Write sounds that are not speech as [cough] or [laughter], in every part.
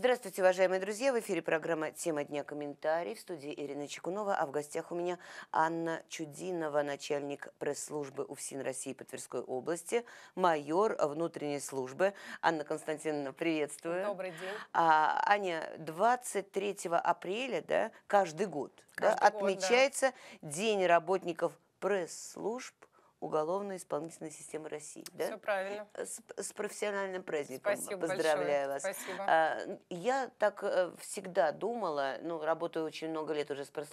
Здравствуйте, уважаемые друзья. В эфире программа «Тема дня. Комментарий». В студии Ирина Чекунова, а в гостях у меня Анна Чудинова, начальник пресс-службы УФСИН России по Тверской области, майор внутренней службы. Анна Константиновна, приветствую. Добрый день. А, Аня, 23 апреля, да, каждый год, каждый да, год отмечается да. День работников пресс-служб уголовно-исполнительной системы России. Да? Все правильно. Э, с, с профессиональным праздником. Спасибо Поздравляю большое. вас. Спасибо. А, я так э, всегда думала, ну, работаю очень много лет уже с пресс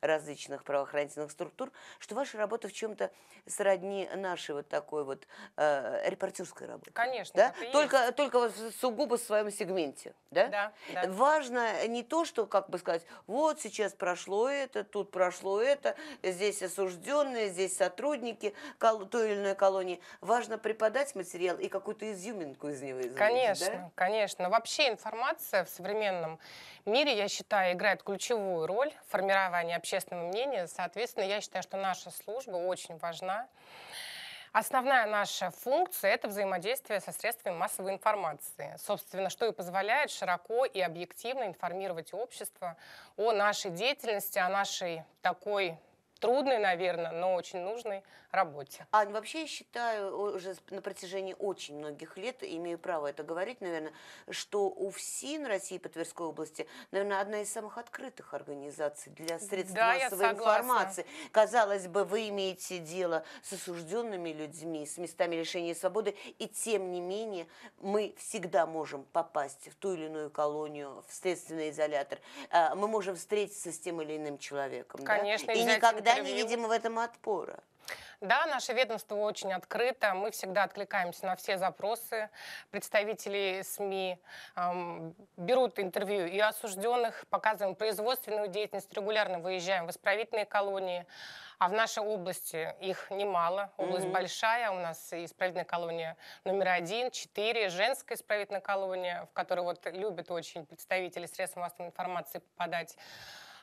различных правоохранительных структур, что ваша работа в чем-то сродни нашей вот такой вот э, репортерской работы. Конечно. Да? Только, только сугубо в своем сегменте. Да? Да, да. Важно не то, что, как бы сказать, вот сейчас прошло это, тут прошло это, здесь осужденные, здесь сотрудники, участке той или иной колонии. Важно преподать материал и какую-то изюминку из него извлечь. Конечно, да? конечно. Вообще информация в современном мире, я считаю, играет ключевую роль в формировании общественного мнения. Соответственно, я считаю, что наша служба очень важна. Основная наша функция – это взаимодействие со средствами массовой информации. Собственно, что и позволяет широко и объективно информировать общество о нашей деятельности, о нашей такой трудной, наверное, но очень нужной работе. Ань, вообще я считаю уже на протяжении очень многих лет, имею право это говорить, наверное, что УФСИН России по Тверской области, наверное, одна из самых открытых организаций для средств да, массовой информации. Казалось бы, вы имеете дело с осужденными людьми, с местами лишения свободы, и тем не менее мы всегда можем попасть в ту или иную колонию, в следственный изолятор. А, мы можем встретиться с тем или иным человеком. Конечно, да? и никогда никогда видимо, в этом отпора. Да, наше ведомство очень открыто. Мы всегда откликаемся на все запросы. Представители СМИ эм, берут интервью и осужденных, показываем производственную деятельность, регулярно выезжаем в исправительные колонии. А в нашей области их немало. Область mm-hmm. большая. У нас исправительная колония номер один, четыре, женская исправительная колония, в которую вот любят очень представители средств массовой информации попадать.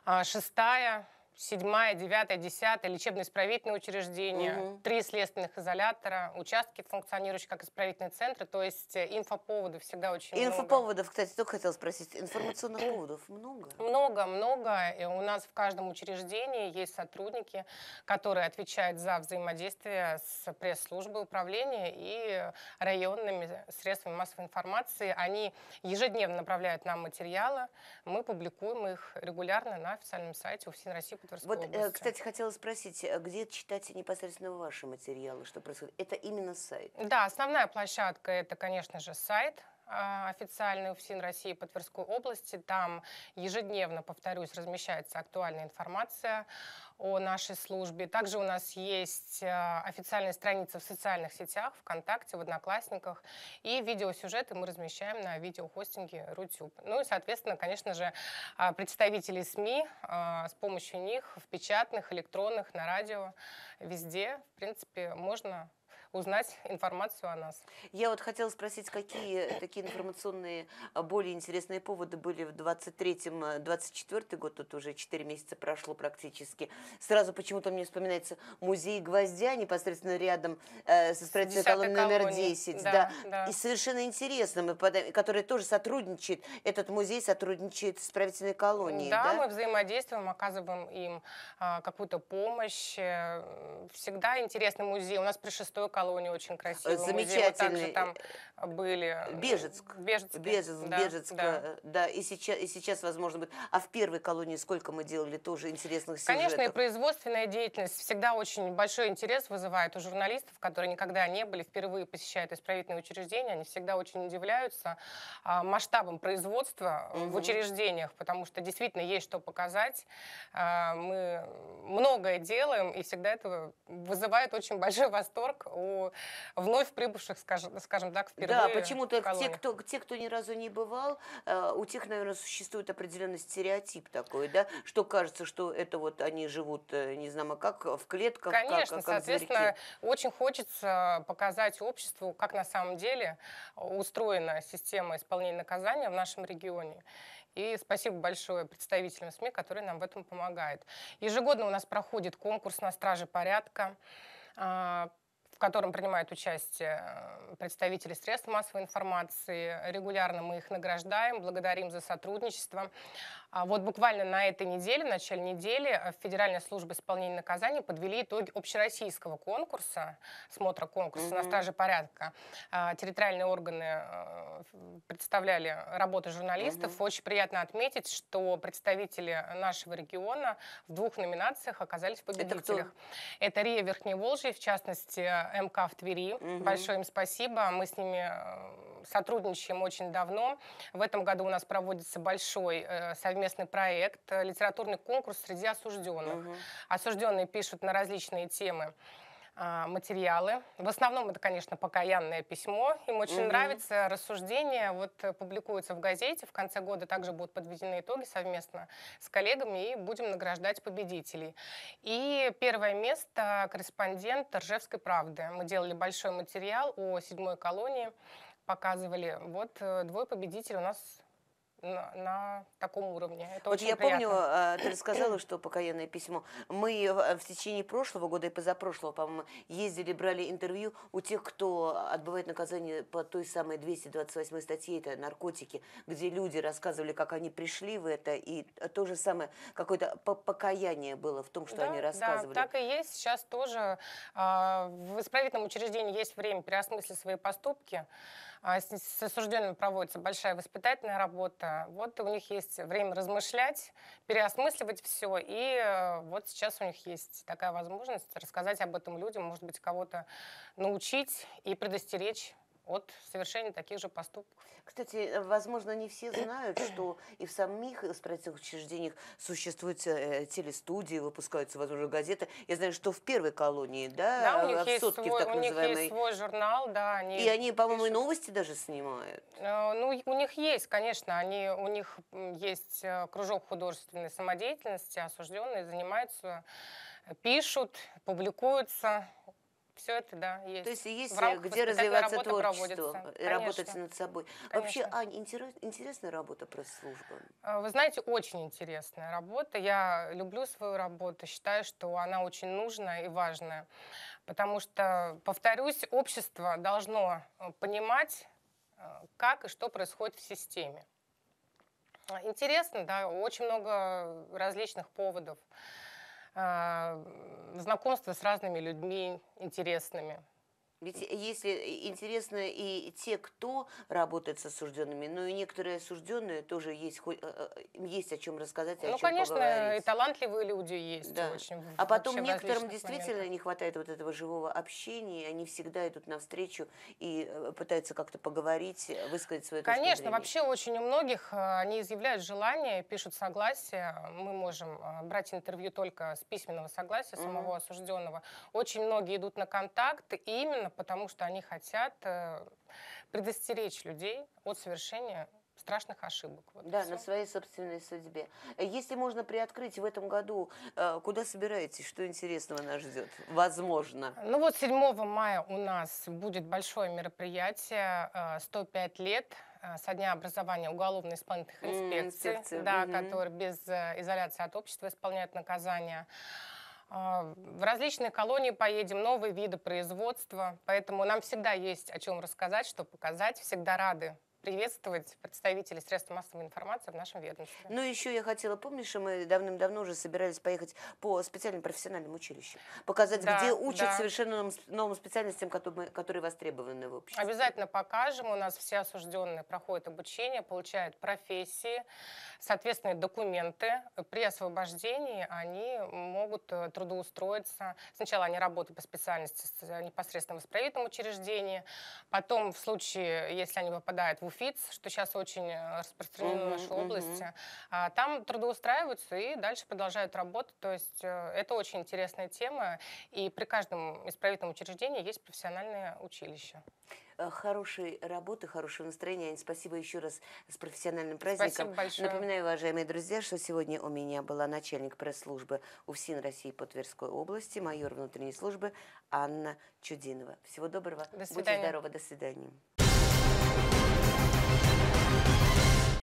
А шестая, седьмая, девятая, десятая лечебно-исправительные учреждения, угу. три следственных изолятора, участки, функционирующие как исправительные центры, то есть э, инфоповодов всегда очень инфоповодов, много. Инфоповодов, кстати, только хотела спросить, информационных [clears throat] поводов много? Много, много. И у нас в каждом учреждении есть сотрудники, которые отвечают за взаимодействие с пресс-службой управления и районными средствами массовой информации. Они ежедневно направляют нам материалы, мы публикуем их регулярно на официальном сайте УФСИН России Тверской вот, э, области. кстати, хотела спросить, э, где читать непосредственно ваши материалы, что происходит? Это именно сайт? Да, основная площадка – это, конечно же, сайт а, официальный УФСИН России по Тверской области. Там ежедневно, повторюсь, размещается актуальная информация о нашей службе. Также у нас есть а, официальная страница в социальных сетях, ВКонтакте, в Одноклассниках. И видеосюжеты мы размещаем на видеохостинге Рутюб. Ну и, соответственно, конечно же, а, представители СМИ с помощью них в печатных, электронных, на радио, везде, в принципе, можно узнать информацию о нас. Я вот хотела спросить, какие такие информационные а, более интересные поводы были в 23-24 э, год, тут уже 4 месяца прошло практически. Сразу почему-то мне вспоминается музей гвоздя непосредственно рядом э, со строительной колонной номер 10. Да, да. Да. И совершенно интересно, мы, который тоже сотрудничает, этот музей сотрудничает с правительной колонией. Да, да? мы взаимодействуем, оказываем им э, какую-то помощь. Э, всегда интересный музей. У нас при шестой колонии Каталонии очень красивый Замечательный. Музей. Мы также там э, были. Э, Бежецк. Бежецк. Бежецк, да, Бежецк, да. Э, да. И, сейчас, и сейчас, возможно, будет. А в первой колонии сколько мы делали тоже интересных сюжетов? Конечно, и производственная деятельность всегда очень большой интерес вызывает у журналистов, которые никогда не были, впервые посещают исправительные учреждения. Они всегда очень удивляются а, масштабом производства угу. в учреждениях, потому что действительно есть что показать. А, мы многое делаем, и всегда это вызывает очень большой восторг у ну, вновь прибывших, скажем, скажем так, впервые. Да, почему-то те кто, те, кто ни разу не бывал, э, у тех, наверное, существует определенный стереотип такой, да, что кажется, что это вот они живут, э, не знаю, как в клетках, Конечно, как, как соответственно, зверьки. очень хочется показать обществу, как на самом деле устроена система исполнения наказания в нашем регионе. И спасибо большое представителям СМИ, которые нам в этом помогают. Ежегодно у нас проходит конкурс на страже порядка. А, в котором принимают участие э, представители средств массовой информации. Регулярно мы их награждаем, благодарим за сотрудничество. А вот буквально на этой неделе, в начале недели, э, Федеральная служба исполнения наказаний подвели итоги общероссийского конкурса, смотра конкурса mm-hmm. на страже порядка. А, территориальные органы э, представляли работу журналистов. Mm-hmm. Очень приятно отметить, что представители нашего региона в двух номинациях оказались победителями Это, кто? Это Рия Верхней Верхневолжья, в частности, Э, МК в Твери. Угу. Большое им спасибо. Мы с ними э, сотрудничаем очень давно. В этом году у нас проводится большой э, совместный проект, литературный конкурс среди осужденных. Угу. Осужденные пишут на различные темы. А, материалы. В основном это, конечно, покаянное письмо. Им очень угу. нравится рассуждение. Вот э, публикуется в газете. В конце года также будут подведены итоги совместно с коллегами и будем награждать победителей. И первое место корреспондент Торжевской правды. Мы делали большой материал о седьмой колонии показывали. Вот э, двое победителей у нас на, на таком уровне. Это вот очень я приятно. помню, а, ты рассказала, что покаянное письмо. Мы э, в течение прошлого года и позапрошлого, по-моему, ездили, брали интервью у тех, кто отбывает наказание по той самой 228 статье, это наркотики, где люди рассказывали, как они пришли в это, и то же самое, какое-то покаяние было в том, что да, они рассказывали. Да, так и есть. Сейчас тоже а, в исправительном учреждении есть время переосмыслить свои поступки. А, с осужденными проводится большая воспитательная работа, а, вот у них есть время размышлять, переосмысливать все. И э, вот сейчас у них есть такая возможность рассказать об этом людям, может быть, кого-то научить и предостеречь от совершения таких же поступков. Кстати, э, возможно, не все знают, что и в самих исправительных учреждениях существуют э, телестудии, выпускаются, возможно, газеты. Я знаю, что в первой колонии, да, да у них в сотке, свой, так у них есть свой журнал, да. Они и они, по-моему, и новости даже снимают. Э, ну, у них есть, конечно, они, у них есть кружок художественной самодеятельности, осужденные занимаются пишут, публикуются. Все это, да, есть. То есть есть э, где развиваться творчество, работать над собой. Конечно. Вообще, Ань, интерес, интересная работа про службу. А, вы знаете, очень интересная работа. Я люблю свою работу, считаю, что она очень нужная и важная. Потому что, повторюсь, общество должно э, понимать, э, как и что происходит в системе. Интересно, да, очень много различных поводов. А, знакомства с разными людьми интересными. Ведь э, если э, интересно и те, кто работает с осужденными, но ну и некоторые осужденные тоже есть, э, есть о чем рассказать, о ну, чем конечно, поговорить. и талантливые люди есть. Да. Очень, а потом некоторым действительно моментах. не хватает вот этого живого общения, они всегда идут навстречу и пытаются как-то поговорить, высказать свое Конечно, вообще очень у многих они изъявляют желание, пишут согласие. Мы можем брать интервью только с письменного согласия самого угу. осужденного. Очень многие идут на контакт именно потому что они хотят э, предостеречь людей от совершения страшных ошибок. Вот да, на своей собственной судьбе. Если можно приоткрыть в этом году, э, куда собираетесь, что интересного нас ждет? Возможно. Ну вот 7 мая у нас будет большое мероприятие «105 э, лет» со дня образования уголовной исполнительных инспекций, mm, инспекции. да, угу. которые без изоляции от общества исполняют наказания. А, в различные колонии поедем, новые виды производства, поэтому нам всегда есть о чем рассказать, что показать, всегда рады приветствовать представителей средств массовой информации в нашем ведомстве. Ну, еще я хотела, помнишь, мы давным-давно уже собирались поехать по специальным профессиональным училищам, показать, да, где учат да. совершенно новым, новым специальностям, которые, которые востребованы в обществе. Обязательно покажем. У нас все осужденные проходят обучение, получают профессии, соответственные документы. При освобождении они могут э, трудоустроиться. Сначала они работают по специальности э, непосредственно в исправительном учреждении, потом в случае, если они попадают в УФИЦ, что сейчас очень э, распространено угу, в нашей угу. области, а, там трудоустраиваются и дальше продолжают работать. То есть э, это очень интересная тема, и при каждом исправительном учреждении есть профессиональное училище э, хорошей работы, хорошего настроения. Аня, спасибо еще раз с профессиональным праздником. Спасибо большое. Напоминаю, уважаемые друзья, что сегодня у меня была начальник пресс-службы УФСИН России по Тверской области, майор внутренней службы Анна Чудинова. Всего доброго. До свидания. Будьте здоровы. До свидания.